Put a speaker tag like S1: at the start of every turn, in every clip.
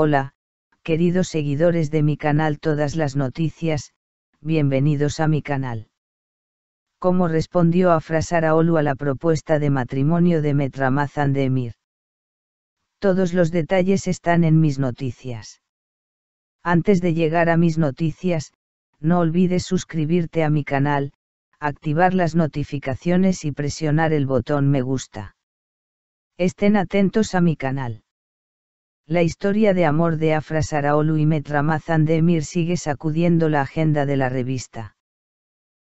S1: Hola, queridos seguidores de mi canal Todas las Noticias, bienvenidos a mi canal. ¿Cómo respondió a Olu a la propuesta de matrimonio de Metramazan de Emir? Todos los detalles están en mis noticias. Antes de llegar a mis noticias, no olvides suscribirte a mi canal, activar las notificaciones y presionar el botón me gusta. Estén atentos a mi canal la historia de amor de Afra Saraolu y Metramazan de sigue sacudiendo la agenda de la revista.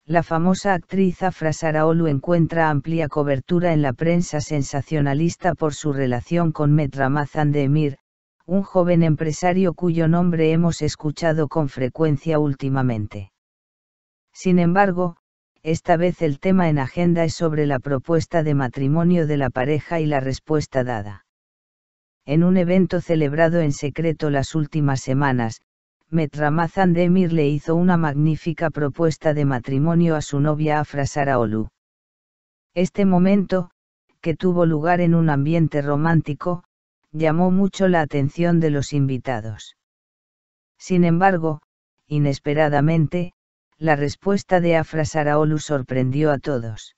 S1: La famosa actriz Afra Saraolu encuentra amplia cobertura en la prensa sensacionalista por su relación con Metramazan de un joven empresario cuyo nombre hemos escuchado con frecuencia últimamente. Sin embargo, esta vez el tema en agenda es sobre la propuesta de matrimonio de la pareja y la respuesta dada en un evento celebrado en secreto las últimas semanas, Metramazan Demir le hizo una magnífica propuesta de matrimonio a su novia Afra Saraolu. Este momento, que tuvo lugar en un ambiente romántico, llamó mucho la atención de los invitados. Sin embargo, inesperadamente, la respuesta de Afra Saraolu sorprendió a todos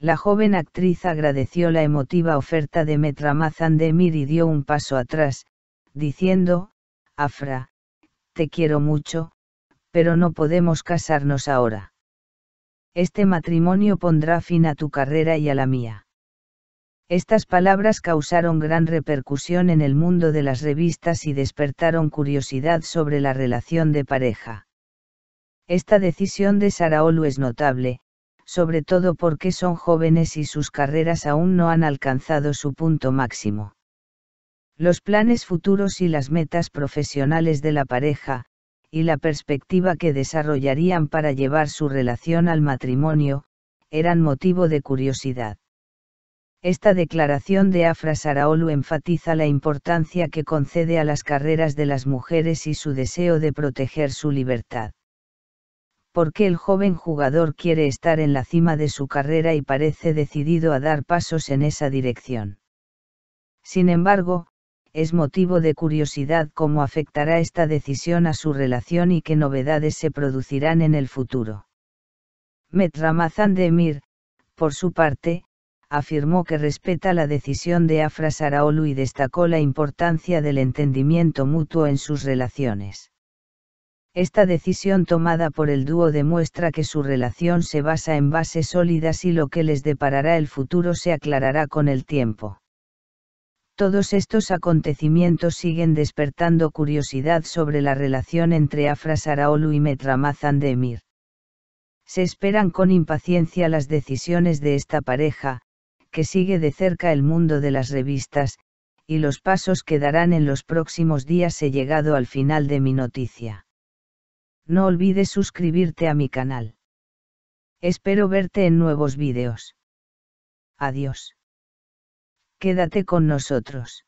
S1: la joven actriz agradeció la emotiva oferta de Metramazan de y dio un paso atrás, diciendo, Afra, te quiero mucho, pero no podemos casarnos ahora. Este matrimonio pondrá fin a tu carrera y a la mía. Estas palabras causaron gran repercusión en el mundo de las revistas y despertaron curiosidad sobre la relación de pareja. Esta decisión de Saraolu es notable, sobre todo porque son jóvenes y sus carreras aún no han alcanzado su punto máximo. Los planes futuros y las metas profesionales de la pareja, y la perspectiva que desarrollarían para llevar su relación al matrimonio, eran motivo de curiosidad. Esta declaración de Afra Saraolu enfatiza la importancia que concede a las carreras de las mujeres y su deseo de proteger su libertad porque el joven jugador quiere estar en la cima de su carrera y parece decidido a dar pasos en esa dirección. Sin embargo, es motivo de curiosidad cómo afectará esta decisión a su relación y qué novedades se producirán en el futuro. Metramazan de por su parte, afirmó que respeta la decisión de Afra Saraolu y destacó la importancia del entendimiento mutuo en sus relaciones. Esta decisión tomada por el dúo demuestra que su relación se basa en bases sólidas y lo que les deparará el futuro se aclarará con el tiempo. Todos estos acontecimientos siguen despertando curiosidad sobre la relación entre Afra Saraolu y Metramazan de Emir. Se esperan con impaciencia las decisiones de esta pareja, que sigue de cerca el mundo de las revistas, y los pasos que darán en los próximos días he llegado al final de mi noticia. No olvides suscribirte a mi canal. Espero verte en nuevos vídeos. Adiós. Quédate con nosotros.